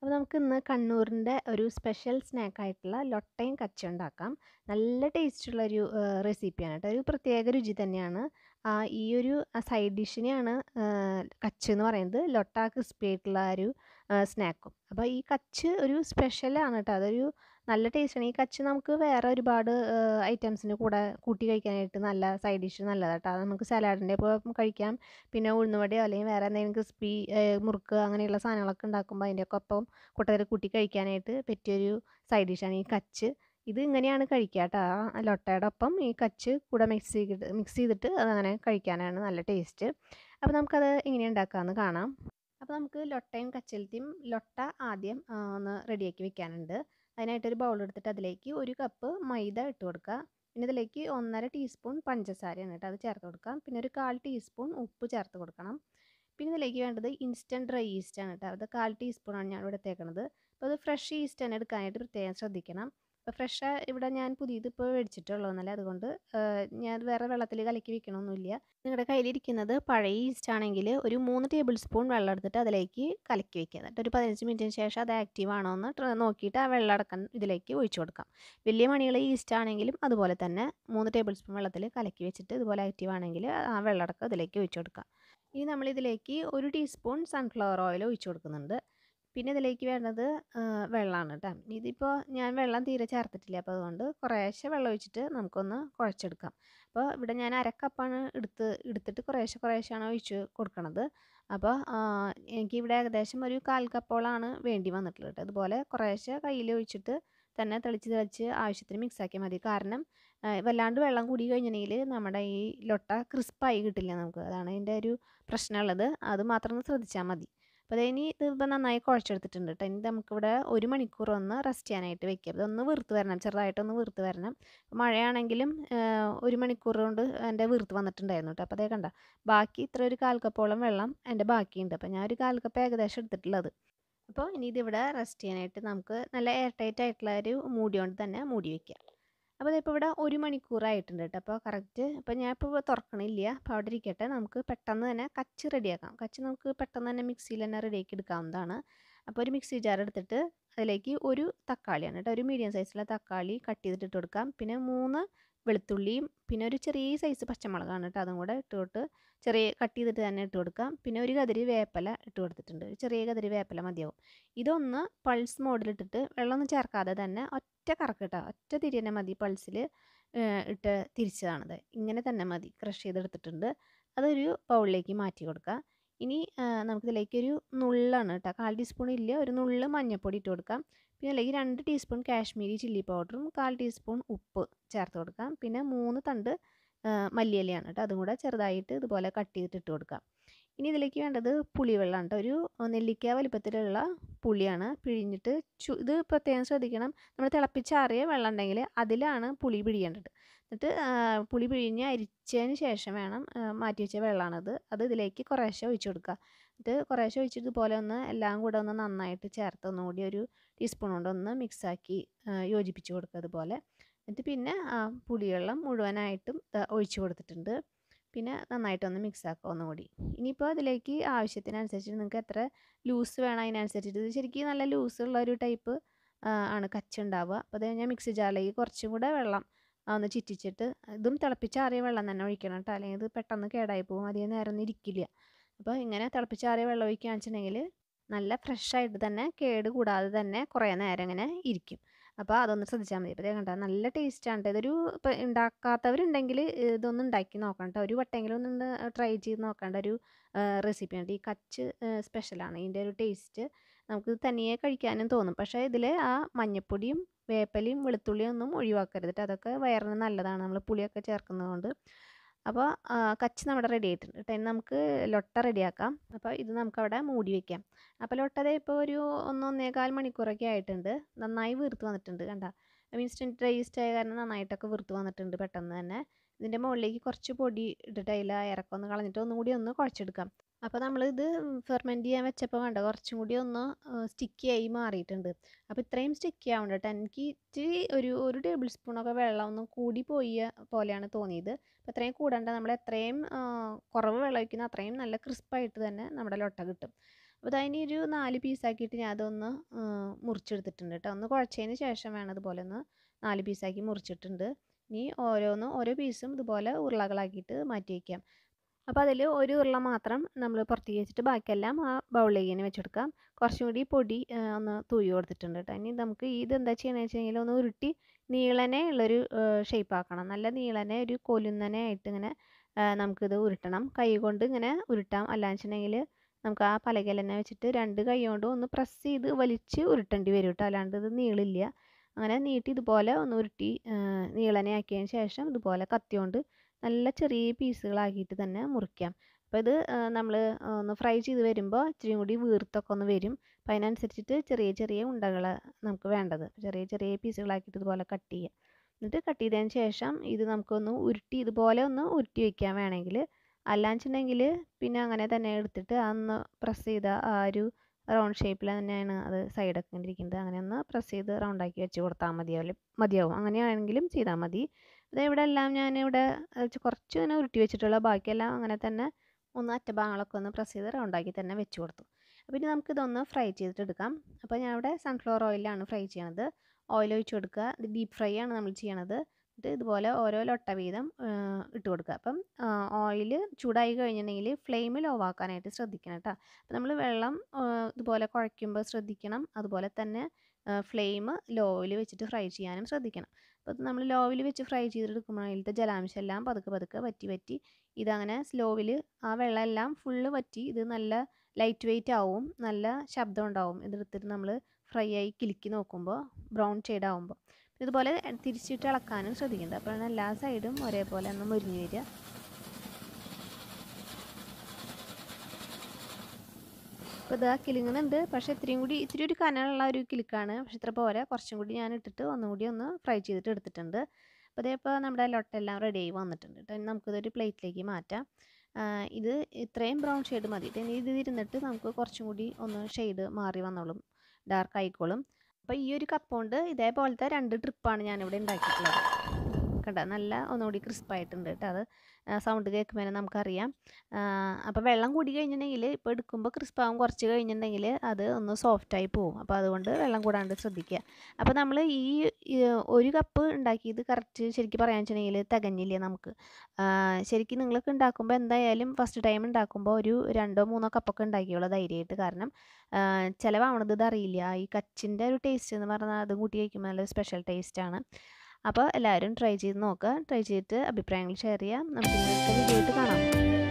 അപ്പോൾ നമുക്ക് ഇന്ന് കണ്ണൂരിൻ്റെ ഒരു സ്പെഷ്യൽ സ്നാക്കായിട്ടുള്ള ലൊട്ടയും കച്ച ഉണ്ടാക്കാം നല്ല ടേസ്റ്റുള്ള ഒരു റെസിപ്പിയാണ് കേട്ടോ ഒരു പ്രത്യേക രുചി തന്നെയാണ് ഈ ഒരു സൈഡ് ഡിഷിനെയാണ് കച്ച എന്ന് പറയുന്നത് ലൊട്ട ക്രിസ്പി ആയിട്ടുള്ള ഒരു സ്നാക്കും അപ്പോൾ ഈ കച്ച് ഒരു സ്പെഷ്യലാണ് കേട്ടോ അതൊരു നല്ല ടേസ്റ്റാണ് ഈ കച്ച് നമുക്ക് വേറെ ഒരുപാട് ഐറ്റംസിന് കൂടെ കൂട്ടി കഴിക്കാനായിട്ട് നല്ല സൈഡ് ഡിഷ് നല്ലതാണ് അത് നമുക്ക് സലാഡിൻ്റെ ഇപ്പോൾ കഴിക്കാം പിന്നെ ഉഴുന്നുവടയോ അല്ലെങ്കിൽ വേറെ എന്തെങ്കിലും ക്രിസ്പി മുറുക്ക് അങ്ങനെയുള്ള സാധനങ്ങളൊക്കെ ഉണ്ടാക്കുമ്പോൾ അതിൻ്റെയൊക്കെ ഒപ്പം കൂട്ടത്തിൽ കൂട്ടി കഴിക്കാനായിട്ട് പറ്റിയൊരു സൈഡ് ഡിഷാണ് ഈ കച്ച് ഇത് ഇങ്ങനെയാണ് കഴിക്കുക കേട്ടോ ആ ലൊട്ടയുടെ ഒപ്പം ഈ കച്ച് കൂടെ മിക്സ് ചെയ്തിട്ട് മിക്സ് ചെയ്തിട്ട് അതങ്ങനെ കഴിക്കാനാണ് നല്ല ടേസ്റ്റ് അപ്പോൾ നമുക്കത് എങ്ങനെ ഉണ്ടാക്കാമെന്ന് കാണാം അപ്പോൾ നമുക്ക് ലൊട്ടയും കച്ചലത്തിയും ലൊട്ട ആദ്യം ഒന്ന് റെഡിയാക്കി വെക്കാനുണ്ട് അതിനായിട്ടൊരു ബൗൾ എടുത്തിട്ട് അതിലേക്ക് ഒരു കപ്പ് മൈദ ഇട്ട് കൊടുക്കുക പിന്നെ ഇതിലേക്ക് ഒന്നര ടീസ്പൂൺ പഞ്ചസാരയാണ് കേട്ടോ അത് ചേർത്ത് കൊടുക്കാം പിന്നെ ഒരു കാൽ ടീസ്പൂൺ ഉപ്പ് ചേർത്ത് കൊടുക്കണം പിന്നെ ഇതിലേക്ക് വേണ്ടത് ഇൻസ്റ്റൻറ്റ് ഡ്രൈ ഈസ്റ്റാണ് കേട്ടോ അത് കാൽ ടീസ്പൂണാണ് ഞാൻ ഇവിടെ തേക്കണത് അപ്പോൾ അത് ഫ്രഷ് ഈസ്റ്റാണ് എടുക്കാനായിട്ട് പ്രത്യേകം ശ്രദ്ധിക്കണം ഫ്രഷ് ഇവിടെ ഞാൻ പുതിയതിപ്പോൾ മേടിച്ചിട്ടുള്ളതെന്നല്ല അതുകൊണ്ട് ഞാൻ വേറെ വെള്ളത്തിൽ കലക്കി വെക്കണമൊന്നുമില്ല നിങ്ങളുടെ കയ്യിലിരിക്കുന്നത് പഴയ ഈസ്റ്റ് ആണെങ്കിൽ ഒരു മൂന്ന് ടേബിൾ സ്പൂൺ വെള്ളം എടുത്തിട്ട് അതിലേക്ക് കലക്കി വെക്കുക എന്നിട്ട് ഒരു പതിനഞ്ച് മിനിറ്റിന് ശേഷം അത് ആക്റ്റീവ് ആണോ എന്ന് നോക്കിയിട്ട് ആ വെള്ളം അടക്കം ഇതിലേക്ക് ഒഴിച്ചു കൊടുക്കാം വലിയ മണികൾ ഈസ്റ്റ് ആണെങ്കിലും അതുപോലെ തന്നെ മൂന്ന് ടേബിൾ സ്പൂൺ വെള്ളത്തിൽ കലക്കി വെച്ചിട്ട് ഇതുപോലെ ആക്റ്റീവ് ആണെങ്കിൽ ആ വെള്ളം അടക്കം ഇതിലേക്ക് ഒഴിച്ചു കൊടുക്കാം ഇനി നമ്മളിതിലേക്ക് ഒരു ടീസ്പൂൺ സൺഫ്ലവർ ഓയിൽ ഒഴിച്ചു കൊടുക്കുന്നുണ്ട് പിന്നെ ഇതിലേക്ക് വേണ്ടത് വെള്ളമാണ് കേട്ടോ ഇതിപ്പോൾ ഞാൻ വെള്ളം തീരെ ചേർത്തിട്ടില്ല അപ്പോൾ അതുകൊണ്ട് കുറേശ്ശെ വെള്ളം ഒഴിച്ചിട്ട് നമുക്കൊന്ന് കുഴച്ചെടുക്കാം അപ്പോൾ ഇവിടെ ഞാൻ അരക്കപ്പാണ് എടുത്ത് എടുത്തിട്ട് കുറേശ്ശെ കുറേശ്ശെയാണ് ഒഴിച്ച് കൊടുക്കണത് അപ്പോൾ എനിക്കിവിടെ ഏകദേശം ഒരു കാൽ കപ്പോളാണ് വേണ്ടി വന്നിട്ടുള്ളത് കേട്ടോ അതുപോലെ കുറേശ്ശെ കയ്യിൽ ഒഴിച്ചിട്ട് തന്നെ തെളിച്ച് തെളിച്ച് ആവശ്യത്തിന് മിക്സാക്കിയാൽ മതി കാരണം വല്ലാണ്ട് വെള്ളം കൂടി കഴിഞ്ഞിട്ടുണ്ടെങ്കിൽ നമ്മുടെ ഈ ലൊട്ട ക്രിസ്പായി കിട്ടില്ല നമുക്ക് അതാണ് അതിൻ്റെ ഒരു പ്രശ്നമുള്ളത് അത് മാത്രം ശ്രദ്ധിച്ചാൽ മതി അപ്പോൾ അതിന് ഇത് ഇപ്പം നന്നായി കുഴച്ചെടുത്തിട്ടുണ്ട് കേട്ടോ ഇനി നമുക്കിവിടെ ഒരു മണിക്കൂർ ഒന്ന് റെസ്റ്റ് ചെയ്യാനായിട്ട് വെക്കാം ഇതൊന്ന് വീർത്ത് വരണം ചെറുതായിട്ടൊന്ന് വീർത്ത് വരണം മഴയാണെങ്കിലും ഒരു മണിക്കൂർ കൊണ്ട് എൻ്റെ വീർത്ത് വന്നിട്ടുണ്ടായിരുന്നു കേട്ടോ അപ്പോൾ അതേ കണ്ട ബാക്കി ഇത്ര ഒരു കാൽക്കപ്പോളം വെള്ളം എൻ്റെ ബാക്കിയുണ്ട് അപ്പോൾ ഞാൻ ഒരു കാൽക്കപ്പ് ഏകദേശം എടുത്തിട്ടുള്ളത് അപ്പോൾ ഇനി ഇതിവിടെ റെസ്റ്റ് ചെയ്യാനായിട്ട് നമുക്ക് നല്ല എയർ ടൈറ്റ് ആയിട്ടുള്ള ഒരു മൂടി കൊണ്ട് തന്നെ മൂടി വയ്ക്കാം അപ്പോൾ ഇതിപ്പോൾ ഇവിടെ ഒരു മണിക്കൂറായിട്ടുണ്ട് കേട്ടോ അപ്പോൾ കറക്റ്റ് അപ്പോൾ ഞാൻ ഇപ്പോൾ തുറക്കണില്ല അപ്പോൾ അവിടെ ഇരിക്കട്ടെ നമുക്ക് പെട്ടെന്ന് തന്നെ കച്ച് റെഡിയാക്കാം കച്ച് നമുക്ക് പെട്ടെന്ന് തന്നെ മിക്സിയിൽ തന്നെ റെഡിയാക്കി എടുക്കാവുന്നതാണ് അപ്പോൾ ഒരു മിക്സി ജാർ എടുത്തിട്ട് അതിലേക്ക് ഒരു തക്കാളിയാണ് കേട്ടോ ഒരു മീഡിയം സൈസുള്ള തക്കാളി കട്ട് ചെയ്തിട്ട് ഇട്ട് കൊടുക്കാം പിന്നെ മൂന്ന് വെളുത്തുള്ളിയും പിന്നെ ഒരു ചെറിയ സൈസ് പച്ചമുളകാണ് കേട്ടോ അതും കൂടെ ഇട്ട് കൊടുത്ത് ചെറിയ കട്ട് ചെയ്തിട്ട് തന്നെ ഇട്ട് കൊടുക്കാം പിന്നെ ഒരു കതിരി വേപ്പല ഇട്ട് കൊടുത്തിട്ടുണ്ട് ഒരു ചെറിയ കതിരി വേപ്പല മതിയാവും ഇതൊന്ന് പൾസ് മോഡിലിട്ടിട്ട് വെള്ളമൊന്നും ചേർക്കാതെ തന്നെ ഒറ്റ കറക്കിട്ട ഒറ്റ തിരി തന്നെ മതി പൾസിൽ ഇട്ട് തിരിച്ചതാണത് ഇങ്ങനെ തന്നെ മതി ക്രഷ് ചെയ്തെടുത്തിട്ടുണ്ട് അതൊരു ബൗളിലേക്ക് മാറ്റി കൊടുക്കുക ഇനി നമുക്കിതിലേക്ക് ഒരു നുള്ളാണ് കേട്ടോ കാൽ ടീസ്പൂൺ ഇല്ല ഒരു നുള്ള് മഞ്ഞൾപ്പൊടി ഇട്ട് കൊടുക്കാം പിന്നെ അല്ലെങ്കിൽ രണ്ട് ടീസ്പൂൺ കാശ്മീരി ചില്ലി പൗഡറും കാൽ ടീസ്പൂൺ ഉപ്പ് ചേർത്ത് കൊടുക്കാം പിന്നെ മൂന്ന് തണ്ട് മല്ലിയിലയാണ് കേട്ടോ അതും കൂടെ ചെറുതായിട്ട് ഇതുപോലെ കട്ട് ചെയ്തിട്ട് ഇട്ട് കൊടുക്കാം ഇനി ഇതിലേക്ക് വേണ്ടത് പുളിവെള്ളമാണ് കേട്ടോ ഒരു നെല്ലിക്ക വലിപ്പത്തിലുള്ള പുളിയാണ് പിഴിഞ്ഞിട്ട് ഇത് പ്രത്യേകം ശ്രദ്ധിക്കണം നമ്മൾ തിളപ്പിച്ചാറിയ വെള്ളം ഉണ്ടെങ്കിൽ അതിലാണ് പുളി പിഴിയേണ്ടത് എന്നിട്ട് പുളി പിഴിഞ്ഞ് അരിച്ചതിന് ശേഷം വേണം മാറ്റി വെച്ച വെള്ളമാണത് അത് ഇതിലേക്ക് കുറേശ്ശെ ഒഴിച്ചു കൊടുക്കുക എന്നിട്ട് കുറേശ്ശെ ഒഴിച്ചിട്ട് പോലെ ഒന്ന് എല്ലാം കൂടെ ഒന്ന് നന്നായിട്ട് ചേർത്ത് ഒന്നുകൂടി ഒരു ടീസ്പൂൺ കൊണ്ട് ഒന്ന് മിക്സാക്കി യോജിപ്പിച്ച് കൊടുക്കുക അതുപോലെ എന്നിട്ട് പിന്നെ ആ പുളിവെള്ളം മുഴുവനായിട്ടും ഒഴിച്ചു കൊടുത്തിട്ടുണ്ട് പിന്നെ നന്നായിട്ടൊന്ന് മിക്സാക്കുക ഒന്നുകൂടി ഇനിയിപ്പോൾ അതിലേക്ക് ആവശ്യത്തിനനുസരിച്ച് നിങ്ങൾക്ക് എത്ര ലൂസ് വേണം അതിനനുസരിച്ചിട്ട് ഇത് ശരിക്കും നല്ല ലൂസ് ഉള്ള ഒരു ടൈപ്പ് ആണ് കച്ച ഉണ്ടാവുക അപ്പോൾ അത് ഞാൻ മിക്സി ജാറിലേക്ക് കുറച്ചും കൂടെ വെള്ളം അതൊന്ന് ചിറ്റിച്ചിട്ട് ഇതും തിളപ്പിച്ചാറിയ വെള്ളം തന്നെ ഒഴിക്കണം കേട്ടോ അല്ലെങ്കിൽ ഇത് പെട്ടെന്ന് കേടായി പോകും അധികം നേരം ഒന്നും ഇരിക്കില്ല അപ്പോൾ ഇങ്ങനെ തിളപ്പിച്ചാറിയ വെള്ളം ഒഴിക്കുകയാണെന്ന് വെച്ചിട്ടുണ്ടെങ്കിൽ നല്ല ഫ്രഷായിട്ട് തന്നെ കേട് കൂടാതെ തന്നെ കുറേ നേരം ഇങ്ങനെ ഇരിക്കും അപ്പോൾ അതൊന്ന് ശ്രദ്ധിച്ചാൽ മതി അപ്പോൾ കണ്ടോ നല്ല ടേസ്റ്റാണ് ഇതൊരു ഇപ്പോൾ ഉണ്ടാക്കാത്തവരുണ്ടെങ്കിൽ ഇതൊന്നും ഉണ്ടാക്കി നോക്കണം ഒരു വട്ടെങ്കിലും ഒന്ന് ട്രൈ ചെയ്ത് നോക്കേണ്ട ഒരു റെസിപ്പിയാണ് ഈ കച്ച് സ്പെഷ്യലാണ് ഇതിൻ്റെ ഒരു ടേസ്റ്റ് നമുക്ക് തനിയെ കഴിക്കാനും തോന്നും പക്ഷേ ഇതിൽ ആ മഞ്ഞപ്പൊടിയും വേപ്പലയും വെളുത്തുള്ളിയും ഒന്നും ഒഴിവാക്കരുത് കേട്ടോ അതൊക്കെ വയറിന് നല്ലതാണ് നമ്മൾ പുളിയൊക്കെ ചേർക്കുന്നത് കൊണ്ട് അപ്പോൾ കച്ചി നമ്മുടെ റെഡി ആയിട്ടുണ്ട് കേട്ടോ ഇനി നമുക്ക് ലൊട്ട റെഡിയാക്കാം അപ്പോൾ ഇത് നമുക്ക് അവിടെ മൂടി വെക്കാം അപ്പോൾ ലൊട്ടത് ഇപ്പോൾ ഒരു ഒന്നൊന്നേകാൽ മണിക്കൂറൊക്കെ ആയിട്ടുണ്ട് നന്നായി വീർത്ത് വന്നിട്ടുണ്ട് കണ്ട മീൻസ് ടേസ്റ്റ് ആയ കാരണം നന്നായിട്ടൊക്കെ വീർത്ത് വന്നിട്ടുണ്ട് പെട്ടെന്ന് തന്നെ ഇതിൻ്റെ മുകളിലേക്ക് കുറച്ച് പൊടി ഇട്ടിട്ട് അതിൽ ഇറക്കം ഒന്ന് കളഞ്ഞിട്ട് ഒന്നുകൂടി ഒന്ന് കുഴച്ചെടുക്കാം അപ്പോൾ നമ്മളിത് ഫെർമെൻ്റ് ചെയ്യാൻ വെച്ചപ്പോൾ വേണ്ട കുറച്ചും കൂടി ഒന്ന് സ്റ്റിക്കിയായി മാറിയിട്ടുണ്ട് അപ്പോൾ ഇത്രയും സ്റ്റിക്കി ആവുന്നുണ്ട് കേട്ടോ എനിക്ക് ഇച്ചിരി ഒരു ഒരു ടേബിൾ സ്പൂണൊക്കെ വെള്ളം ഒന്ന് കൂടി പോയ പോലെയാണ് തോന്നിയത് അപ്പോൾ അത്രയും കൂടണ്ട നമ്മൾ എത്രയും കുറവ് വെള്ളം വയ്ക്കുന്ന അത്രയും നല്ല ക്രിസ്പായിട്ട് തന്നെ നമ്മുടെ ലൊട്ട കിട്ടും അപ്പോൾ അതിന് ഒരു നാല് പീസാക്കിയിട്ട് ഞാൻ അതൊന്ന് മുറിച്ചെടുത്തിട്ടുണ്ട് കേട്ടോ ഒന്ന് കുഴച്ചതിന് ശേഷം വേണം അതുപോലെ ഒന്ന് നാല് പീസാക്കി മുറിച്ചിട്ടുണ്ട് ഇനി ഓരോന്നും ഓരോ പീസും ഇതുപോലെ ഉരുളകളാക്കിയിട്ട് മാറ്റി വയ്ക്കാം അപ്പോൾ അതിൽ ഒരു ഉരുള മാത്രം നമ്മൾ പുറത്തേക്ക് വെച്ചിട്ട് ബാക്കിയെല്ലാം ആ ബൗളിലേക്ക് തന്നെ വെച്ചെടുക്കാം കുറച്ചും കൂടി പൊടി ഒന്ന് തൂയി കൊടുത്തിട്ടുണ്ട് കേട്ടോ ഇനി നമുക്ക് ഇത് എന്താ ചെയ്യണമെന്ന് കഴിഞ്ഞാൽ ഒന്ന് ഉരുട്ടി നീളനെ ഉള്ളൊരു ഷേപ്പ് ആക്കണം നല്ല നീളനെ ഒരു കൊലുന്നനെ ആയിട്ട് ഇങ്ങനെ നമുക്കിത് ഉരുട്ടണം കൈ കൊണ്ട് ഇങ്ങനെ ഉരുട്ടാം അല്ലാന്ന് വെച്ചിട്ടുണ്ടെങ്കിൽ നമുക്ക് ആ പലകയിലെന്നെ വെച്ചിട്ട് രണ്ട് കൈ കൊണ്ടും ഒന്ന് പ്രസ് ചെയ്ത് വലിച്ച് ഉരുട്ടേണ്ടി വരും കേട്ടോ അല്ലാണ്ട് ഇത് നീളില്ല അങ്ങനെ നീട്ടി ഇതുപോലെ ഒന്ന് ഉരുട്ടി നീളനെ ആക്കിയതിന് ശേഷം ഇതുപോലെ കത്തി കൊണ്ട് നല്ല ചെറിയ പീസുകളാക്കിയിട്ട് തന്നെ മുറിക്കാം അപ്പോൾ ഇത് നമ്മൾ ഒന്ന് ഫ്രൈ ചെയ്ത് വരുമ്പോൾ ഇച്ചിരി കൂടി വീർത്തൊക്കെ ഒന്ന് വരും അപ്പം അതിനനുസരിച്ചിട്ട് ചെറിയ ചെറിയ ഉണ്ടകൾ നമുക്ക് വേണ്ടത് ചെറിയ ചെറിയ പീസുകളാക്കിയിട്ട് ഇതുപോലെ കട്ട് ചെയ്യുക എന്നിട്ട് കട്ട് ചെയ്തതിന് ശേഷം ഇത് നമുക്കൊന്ന് ഉരുട്ടി ഇതുപോലെ ഒന്ന് ഉരുട്ടി വയ്ക്കാൻ വേണമെങ്കിൽ അല്ലാന്നുവെച്ചിട്ടുണ്ടെങ്കിൽ പിന്നെ അങ്ങനെ തന്നെ എടുത്തിട്ട് അന്ന് പ്രസ് ചെയ്ത ആ ഒരു റൗണ്ട് ഷേപ്പിൽ തന്നെയാണ് അത് സൈഡ് ഒക്കെ ഇരിക്കുന്നത് അങ്ങനെ ഒന്ന് പ്രസ് ചെയ്ത് റൗണ്ടാക്കി വെച്ച് കൊടുത്താൽ മതിയാവും മതിയാവും അങ്ങനെയാണെങ്കിലും ചെയ്താൽ മതി ഇവിടെ എല്ലാം ഞാൻ ഇവിടെ കുറച്ച് ഇങ്ങനെ ഉരുട്ടി വെച്ചിട്ടുള്ള ബാക്കിയെല്ലാം അങ്ങനെ തന്നെ ഒന്ന് അറ്റഭാഗങ്ങളൊക്കെ ഒന്ന് പ്രസ് ചെയ്ത് റൗണ്ടാക്കി തന്നെ വെച്ച് കൊടുത്തു അപ്പം ഇനി നമുക്കിതൊന്ന് ഫ്രൈ ചെയ്തിട്ടെടുക്കാം അപ്പോൾ ഞാൻ ഇവിടെ സൺഫ്ലവർ ഓയിലാണ് ഫ്രൈ ചെയ്യണത് ഓയിൽ ഒഴിച്ച് കൊടുക്കുക ഇത് ഡീപ്പ് ഫ്രൈ ആണ് നമ്മൾ ചെയ്യണത് എന്നിട്ട് ഇതുപോലെ ഓരോ ലൊട്ട വീതം ഇട്ട് കൊടുക്കുക അപ്പം ഓയിൽ ചൂടായി കഴിഞ്ഞിട്ടുണ്ടെങ്കിൽ ഫ്ലെയിം ലോ ആക്കാനായിട്ട് ശ്രദ്ധിക്കണം കേട്ടോ അപ്പോൾ നമ്മൾ വെള്ളം ഇതുപോലെ കുഴയ്ക്കുമ്പോൾ ശ്രദ്ധിക്കണം അതുപോലെ തന്നെ ഫ്ലെയിം ലോവിൽ വെച്ചിട്ട് ഫ്രൈ ചെയ്യാനും ശ്രദ്ധിക്കണം അപ്പോൾ നമ്മൾ ലോവിൽ വെച്ച് ഫ്രൈ ചെയ്തെടുക്കുമ്പോൾ അതിലത്തെ ജലാംശം എല്ലാം പതുക്കെ പതുക്കെ വറ്റി വറ്റി ഇതങ്ങനെ സ്ലോവിൽ ആ വെള്ളം എല്ലാം ഫുള്ള് വറ്റി ഇത് നല്ല ലൈറ്റ് വെയിറ്റ് ആവും നല്ല ശബ്ദം ഉണ്ടാവും ഇതെടുത്തിട്ട് നമ്മൾ ഫ്രൈ ആയി കിലുക്കി നോക്കുമ്പോൾ ബ്രൗൺ ഷെയ്ഡ് ആവുമ്പോൾ ഇതുപോലെ തിരിച്ചിട്ട് ഇളക്കാനും ശ്രദ്ധിക്കേണ്ടത് അപ്പോഴാണ് എല്ലാ സൈഡും ഒരേപോലെ ഒന്ന് മുരിഞ്ഞ് വരിക അപ്പോൾ ഇതാ കിളിങ്ങുന്നുണ്ട് പക്ഷേ ഇത്രയും കൂടി ഇത്തിരി ഒരു കനമുള്ള ഒരു കിളിക്കാണ് പക്ഷെ ഇത്ര പോരാ കുറച്ചും കൂടി ഞാൻ ഇട്ടിട്ട് ഒന്നുകൂടി ഒന്ന് ഫ്രൈ ചെയ്തിട്ട് എടുത്തിട്ടുണ്ട് അപ്പോൾ ഇതേപ്പോൾ നമ്മുടെ ലൊട്ടെല്ലാം റെഡി ആയി വന്നിട്ടുണ്ട് കേട്ടോ നമുക്കിതൊരു പ്ലേറ്റിലേക്ക് മാറ്റാം ഇത് ഇത്രയും ബ്രൗൺ ഷെയ്ഡ് മതി ഇനി ഇത് ഇരുന്നിട്ട് നമുക്ക് കുറച്ചും കൂടി ഒന്ന് ഷെയ്ഡ് മാറി വന്നോളും ഡാർക്ക് ആയിക്കോളും അപ്പോൾ ഈ ഒരു കപ്പ് കൊണ്ട് ഇതേപോലത്തെ രണ്ട് ട്രിപ്പാണ് ഞാനിവിടെ ഉണ്ടാക്കിയിട്ടുള്ളത് കണ്ട നല്ല ഒന്നുകൂടി ക്രിസ്പായിട്ടുണ്ട് കേട്ടോ അത് സൗണ്ട് കേൾക്കുമ്പോൾ നമുക്കറിയാം അപ്പോൾ വെള്ളം കൂടി കഴിഞ്ഞിട്ടുണ്ടെങ്കിൽ ഇപ്പോൾ എടുക്കുമ്പോൾ ക്രിസ്പാവും കുറച്ച് കഴിഞ്ഞിട്ടുണ്ടെങ്കിൽ അത് ഒന്ന് സോഫ്റ്റായി പോകും അപ്പോൾ അതുകൊണ്ട് വെള്ളം കൂടാണ്ട് ശ്രദ്ധിക്കുക അപ്പോൾ നമ്മൾ ഈ ഒരു കപ്പ് ഉണ്ടാക്കിയത് കറക്റ്റ് ശരിക്കും പറയാൻ വെച്ചിട്ടുണ്ടെങ്കിൽ തികഞ്ഞില്ല നമുക്ക് ശരിക്കും നിങ്ങൾക്ക് ഉണ്ടാക്കുമ്പോൾ എന്തായാലും ഫസ്റ്റ് ടൈം ഉണ്ടാക്കുമ്പോൾ ഒരു രണ്ടോ മൂന്നോ കപ്പൊക്കെ ഉണ്ടാക്കിയോളൂ ധൈര്യമായിട്ട് കാരണം ചിലവാവണത് ഇതറിയില്ല ഈ കച്ചിൻ്റെ ഒരു ടേസ്റ്റ് എന്ന് പറഞ്ഞാൽ അതും കൂട്ടി കഴിക്കുമ്പോൾ നല്ല സ്പെഷ്യൽ ടേസ്റ്റാണ് അപ്പോൾ എല്ലാവരും ട്രൈ ചെയ്ത് നോക്കുക ട്രൈ ചെയ്തിട്ട് അഭിപ്രായങ്ങൾ ഷെയർ ചെയ്യാം നമുക്ക് വീഡിയോ കാണാം